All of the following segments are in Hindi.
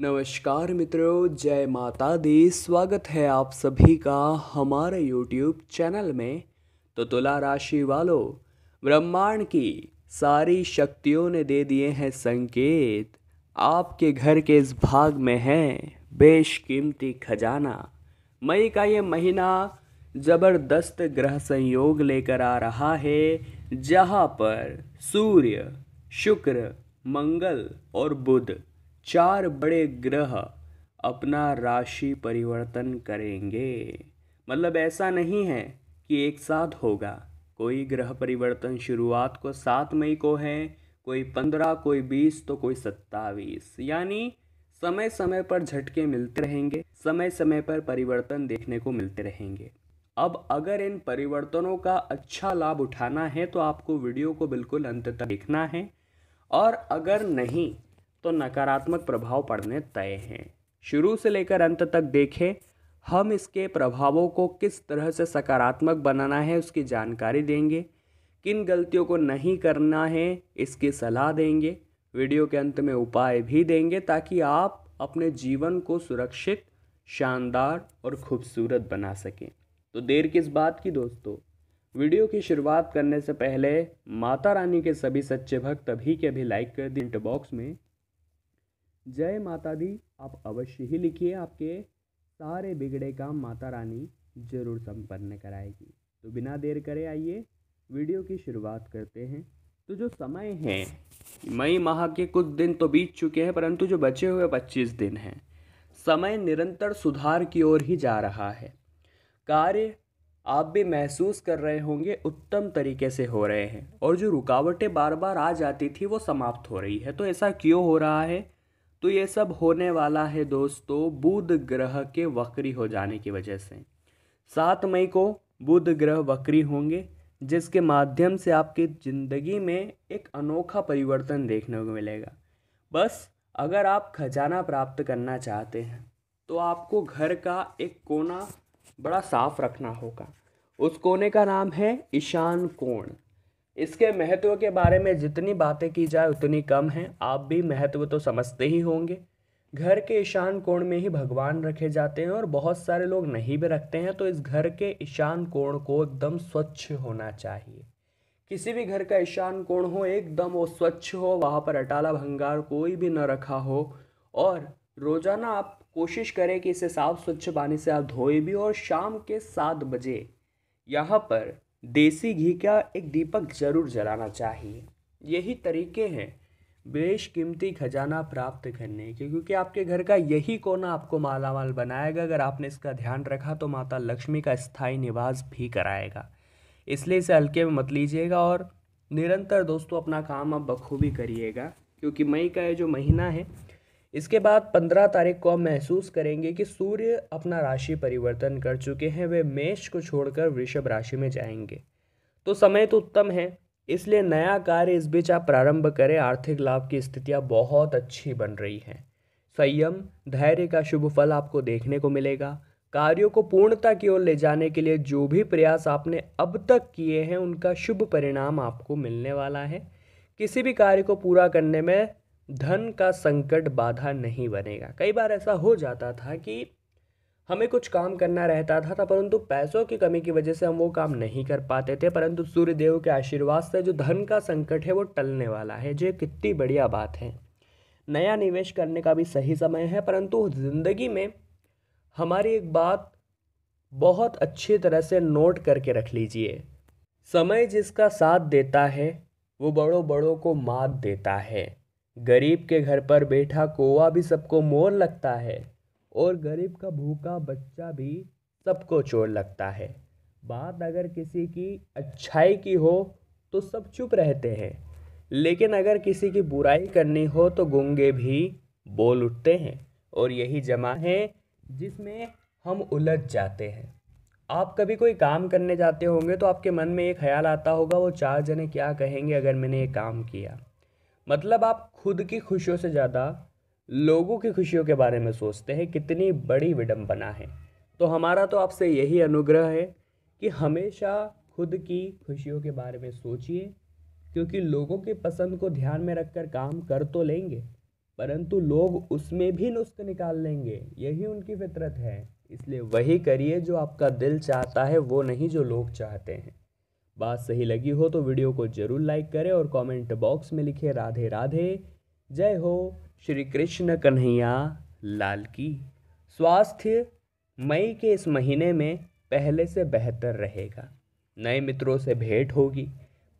नमस्कार मित्रों जय माता दी स्वागत है आप सभी का हमारे यूट्यूब चैनल में तो तुला राशि वालों ब्रह्मांड की सारी शक्तियों ने दे दिए हैं संकेत आपके घर के इस भाग में है बेशकीमती खजाना मई का ये महीना ज़बरदस्त ग्रह संयोग लेकर आ रहा है जहाँ पर सूर्य शुक्र मंगल और बुध चार बड़े ग्रह अपना राशि परिवर्तन करेंगे मतलब ऐसा नहीं है कि एक साथ होगा कोई ग्रह परिवर्तन शुरुआत को सात मई को है कोई पंद्रह कोई बीस तो कोई सत्ताईस यानी समय समय पर झटके मिलते रहेंगे समय समय पर परिवर्तन देखने को मिलते रहेंगे अब अगर इन परिवर्तनों का अच्छा लाभ उठाना है तो आपको वीडियो को बिल्कुल अंत तक देखना है और अगर नहीं तो नकारात्मक प्रभाव पड़ने तय हैं शुरू से लेकर अंत तक देखें हम इसके प्रभावों को किस तरह से सकारात्मक बनाना है उसकी जानकारी देंगे किन गलतियों को नहीं करना है इसकी सलाह देंगे वीडियो के अंत में उपाय भी देंगे ताकि आप अपने जीवन को सुरक्षित शानदार और खूबसूरत बना सकें तो देर किस बात की दोस्तों वीडियो की शुरुआत करने से पहले माता रानी के सभी सच्चे भक्त अभी के अभी लाइक कर दी बॉक्स में जय माता दी आप अवश्य ही लिखिए आपके सारे बिगड़े काम माता रानी जरूर संपन्न कराएगी तो बिना देर करे आइए वीडियो की शुरुआत करते हैं तो जो समय है मई माह के कुछ दिन तो बीत चुके हैं परंतु जो बचे हुए पच्चीस दिन हैं समय निरंतर सुधार की ओर ही जा रहा है कार्य आप भी महसूस कर रहे होंगे उत्तम तरीके से हो रहे हैं और जो रुकावटें बार बार आ जाती थी वो समाप्त हो रही है तो ऐसा क्यों हो रहा है तो ये सब होने वाला है दोस्तों बुध ग्रह के वक्री हो जाने की वजह से सात मई को बुध ग्रह वक्री होंगे जिसके माध्यम से आपकी ज़िंदगी में एक अनोखा परिवर्तन देखने को मिलेगा बस अगर आप खजाना प्राप्त करना चाहते हैं तो आपको घर का एक कोना बड़ा साफ रखना होगा उस कोने का नाम है ईशान कोण इसके महत्व के बारे में जितनी बातें की जाए उतनी कम है आप भी महत्व तो समझते ही होंगे घर के ईशान कोण में ही भगवान रखे जाते हैं और बहुत सारे लोग नहीं भी रखते हैं तो इस घर के ईशान कोण को एकदम स्वच्छ होना चाहिए किसी भी घर का ईशान कोण हो एकदम वो स्वच्छ हो वहाँ पर अटाला भंगार कोई भी न रखा हो और रोज़ाना आप कोशिश करें कि इसे साफ स्वच्छ पानी से आप धोए भी और शाम के सात बजे यहाँ पर देसी घी का एक दीपक जरूर जलाना चाहिए यही तरीके हैं बेशकीमती खजाना प्राप्त करने के क्योंकि आपके घर का यही कोना आपको माला माल बनाएगा अगर आपने इसका ध्यान रखा तो माता लक्ष्मी का स्थायी निवास भी कराएगा इसलिए इसे हल्के में मत लीजिएगा और निरंतर दोस्तों अपना काम आप बखूबी करिएगा क्योंकि मई का ये जो महीना है इसके बाद 15 तारीख को हम महसूस करेंगे कि सूर्य अपना राशि परिवर्तन कर चुके हैं वे मेष को छोड़कर वृषभ राशि में जाएंगे तो समय तो उत्तम है इसलिए नया कार्य इस बीच आप प्रारंभ करें आर्थिक लाभ की स्थितियाँ बहुत अच्छी बन रही हैं संयम धैर्य का शुभ फल आपको देखने को मिलेगा कार्यों को पूर्णता की ओर ले जाने के लिए जो भी प्रयास आपने अब तक किए हैं उनका शुभ परिणाम आपको मिलने वाला है किसी भी कार्य को पूरा करने में धन का संकट बाधा नहीं बनेगा कई बार ऐसा हो जाता था कि हमें कुछ काम करना रहता था, था परंतु पैसों की कमी की वजह से हम वो काम नहीं कर पाते थे परंतु सूर्यदेव के आशीर्वाद से जो धन का संकट है वो टलने वाला है जो कितनी बढ़िया बात है नया निवेश करने का भी सही समय है परंतु ज़िंदगी में हमारी एक बात बहुत अच्छी तरह से नोट करके रख लीजिए समय जिसका साथ देता है वो बड़ों बड़ों को मात देता है गरीब के घर पर बैठा कौवा भी सबको मोर लगता है और गरीब का भूखा बच्चा भी सबको चोर लगता है बात अगर किसी की अच्छाई की हो तो सब चुप रहते हैं लेकिन अगर किसी की बुराई करनी हो तो गंगे भी बोल उठते हैं और यही जमा है जिसमें हम उलझ जाते हैं आप कभी कोई काम करने जाते होंगे तो आपके मन में ये ख्याल आता होगा वो चार जने क्या कहेंगे अगर मैंने ये काम किया मतलब आप खुद की खुशियों से ज़्यादा लोगों की खुशियों के बारे में सोचते हैं कितनी बड़ी विडम्बना है तो हमारा तो आपसे यही अनुग्रह है कि हमेशा खुद की खुशियों के बारे में सोचिए क्योंकि लोगों की पसंद को ध्यान में रखकर काम कर तो लेंगे परंतु लोग उसमें भी नुस्ख निकाल लेंगे यही उनकी फितरत है इसलिए वही करिए जो आपका दिल चाहता है वो नहीं जो लोग चाहते हैं बात सही लगी हो तो वीडियो को जरूर लाइक करें और कमेंट बॉक्स में लिखें राधे राधे जय हो श्री कृष्ण कन्हैया लाल की स्वास्थ्य मई के इस महीने में पहले से बेहतर रहेगा नए मित्रों से भेंट होगी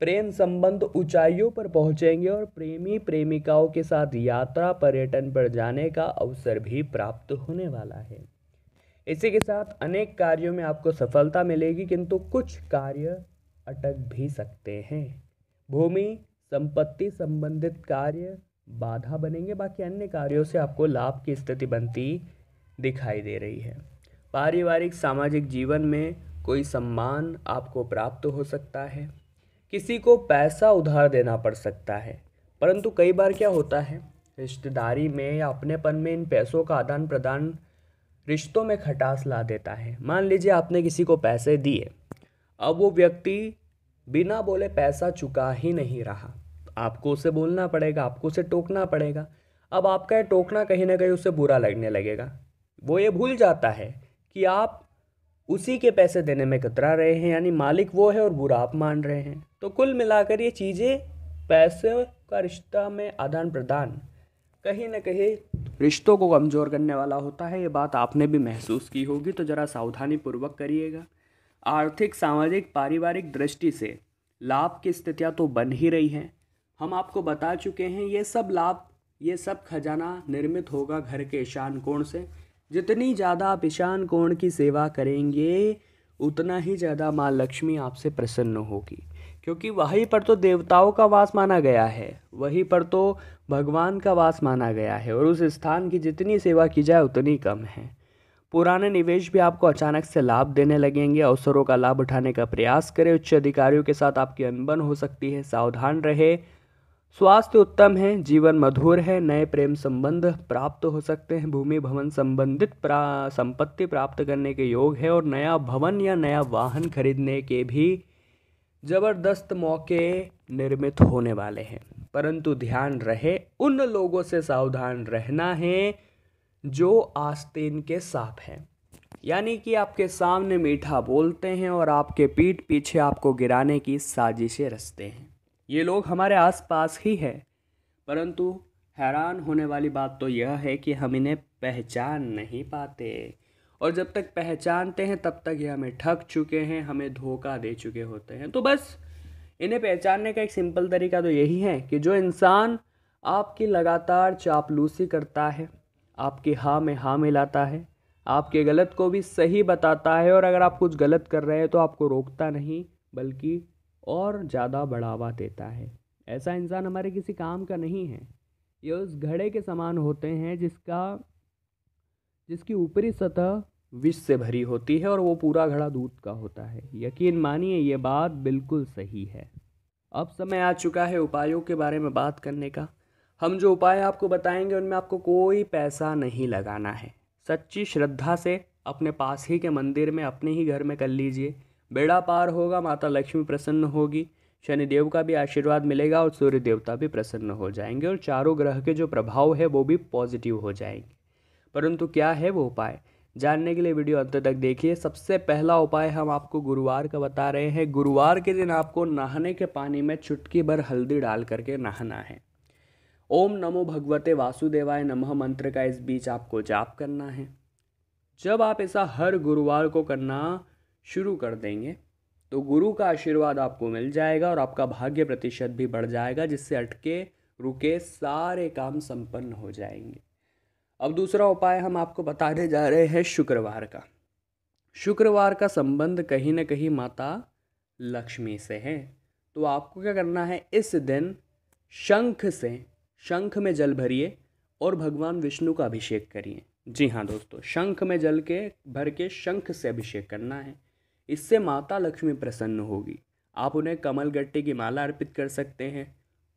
प्रेम संबंध ऊंचाइयों पर पहुंचेंगे और प्रेमी प्रेमिकाओं के साथ यात्रा पर्यटन पर जाने का अवसर भी प्राप्त होने वाला है इसी के साथ अनेक कार्यों में आपको सफलता मिलेगी किंतु कुछ कार्य अटक भी सकते हैं भूमि संपत्ति संबंधित कार्य बाधा बनेंगे बाकी अन्य कार्यों से आपको लाभ की स्थिति बनती दिखाई दे रही है पारिवारिक सामाजिक जीवन में कोई सम्मान आपको प्राप्त हो सकता है किसी को पैसा उधार देना पड़ सकता है परंतु कई बार क्या होता है रिश्तेदारी में या अपनेपन में इन पैसों का आदान प्रदान रिश्तों में खटास ला देता है मान लीजिए आपने किसी को पैसे दिए अब वो व्यक्ति बिना बोले पैसा चुका ही नहीं रहा आपको उसे बोलना पड़ेगा आपको उसे टोकना पड़ेगा अब आपका ये टोकना कहीं ना कहीं उसे बुरा लगने लगेगा वो ये भूल जाता है कि आप उसी के पैसे देने में कतरा रहे हैं यानी मालिक वो है और बुरा आप मान रहे हैं तो कुल मिलाकर ये चीज़ें पैसे का रिश्ता में आदान प्रदान कहीं ना कहीं रिश्तों को कमज़ोर करने वाला होता है ये बात आपने भी महसूस की होगी तो ज़रा सावधानी पूर्वक करिएगा आर्थिक सामाजिक पारिवारिक दृष्टि से लाभ की स्थितियाँ तो बन ही रही हैं हम आपको बता चुके हैं ये सब लाभ ये सब खजाना निर्मित होगा घर के ईशान कोण से जितनी ज़्यादा आप ईशान कोण की सेवा करेंगे उतना ही ज़्यादा माँ लक्ष्मी आपसे प्रसन्न होगी क्योंकि वहीं पर तो देवताओं का वास माना गया है वहीं पर तो भगवान का वास माना गया है और उस स्थान की जितनी सेवा की जाए उतनी कम है पुराने निवेश भी आपको अचानक से लाभ देने लगेंगे अवसरों का लाभ उठाने का प्रयास करें उच्च अधिकारियों के साथ आपकी अनबन हो सकती है सावधान रहे स्वास्थ्य उत्तम है जीवन मधुर है नए प्रेम संबंध प्राप्त हो सकते हैं भूमि भवन संबंधित प्रा, संपत्ति प्राप्त करने के योग है और नया भवन या नया वाहन खरीदने के भी जबरदस्त मौके निर्मित होने वाले हैं परंतु ध्यान रहे उन लोगों से सावधान रहना है जो आस्तीन के सांप हैं यानी कि आपके सामने मीठा बोलते हैं और आपके पीठ पीछे आपको गिराने की साजिशें रचते हैं ये लोग हमारे आसपास ही है परंतु हैरान होने वाली बात तो यह है कि हम इन्हें पहचान नहीं पाते और जब तक पहचानते हैं तब तक ये हमें ठग चुके हैं हमें धोखा दे चुके होते हैं तो बस इन्हें पहचानने का एक सिंपल तरीका तो यही है कि जो इंसान आपकी लगातार चापलूसी करता है आपके हाँ में हाँ मिलाता है आपके गलत को भी सही बताता है और अगर आप कुछ गलत कर रहे हैं तो आपको रोकता नहीं बल्कि और ज़्यादा बढ़ावा देता है ऐसा इंसान हमारे किसी काम का नहीं है ये उस घड़े के समान होते हैं जिसका जिसकी ऊपरी सतह विष से भरी होती है और वो पूरा घड़ा दूध का होता है यकीन मानिए ये बात बिल्कुल सही है अब समय आ चुका है उपायों के बारे में बात करने का हम जो उपाय आपको बताएंगे उनमें आपको कोई पैसा नहीं लगाना है सच्ची श्रद्धा से अपने पास ही के मंदिर में अपने ही घर में कर लीजिए बेड़ा पार होगा माता लक्ष्मी प्रसन्न होगी शनिदेव का भी आशीर्वाद मिलेगा और सूर्य देवता भी प्रसन्न हो जाएंगे और चारों ग्रह के जो प्रभाव है वो भी पॉजिटिव हो जाएंगे परंतु क्या है वो उपाय जानने के लिए वीडियो अंत तक देखिए सबसे पहला उपाय हम आपको गुरुवार का बता रहे हैं गुरुवार के दिन आपको नहाने के पानी में चुटकी भर हल्दी डाल करके नहाना है ओम नमो भगवते वासुदेवाय नमः मंत्र का इस बीच आपको जाप करना है जब आप ऐसा हर गुरुवार को करना शुरू कर देंगे तो गुरु का आशीर्वाद आपको मिल जाएगा और आपका भाग्य प्रतिशत भी बढ़ जाएगा जिससे अटके रुके सारे काम संपन्न हो जाएंगे अब दूसरा उपाय हम आपको बताने जा रहे हैं शुक्रवार का शुक्रवार का संबंध कहीं ना कहीं माता लक्ष्मी से है तो आपको क्या करना है इस दिन शंख से शंख में जल भरिए और भगवान विष्णु का अभिषेक करिए जी हाँ दोस्तों शंख में जल के भर के शंख से अभिषेक करना है इससे माता लक्ष्मी प्रसन्न होगी आप उन्हें कमल गट्टे की माला अर्पित कर सकते हैं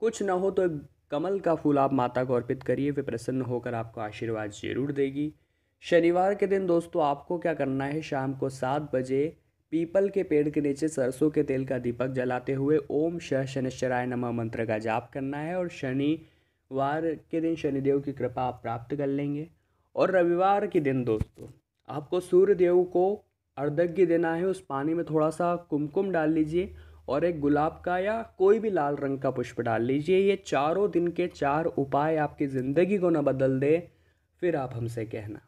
कुछ ना हो तो कमल का फूल आप माता को अर्पित करिए वे प्रसन्न होकर आपको आशीर्वाद जरूर देगी शनिवार के दिन दोस्तों आपको क्या करना है शाम को सात बजे पीपल के पेड़ के नीचे सरसों के तेल का दीपक जलाते हुए ओम शह शनिश्चराय नमः मंत्र का जाप करना है और शनि वार के दिन शनिदेव की कृपा आप प्राप्त कर लेंगे और रविवार के दिन दोस्तों आपको सूर्य देव को अर्धज्ञ देना है उस पानी में थोड़ा सा कुमकुम डाल लीजिए और एक गुलाब का या कोई भी लाल रंग का पुष्प डाल लीजिए ये चारों दिन के चार उपाय आपकी ज़िंदगी को ना बदल दे फिर आप हमसे कहना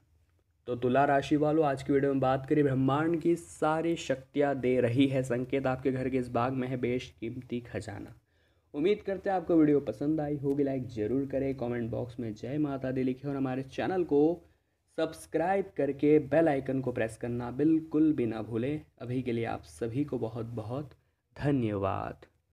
तो तुला राशि वालों आज की वीडियो में बात करें ब्रह्मांड की सारी शक्तियाँ दे रही है संकेत आपके घर के इस बाग में है बेश कीमती खजाना उम्मीद करते हैं आपको वीडियो पसंद आई होगी लाइक ज़रूर करें कमेंट बॉक्स में जय माता दी लिखे और हमारे चैनल को सब्सक्राइब करके बेल आइकन को प्रेस करना बिल्कुल भी ना भूलें अभी के लिए आप सभी को बहुत बहुत धन्यवाद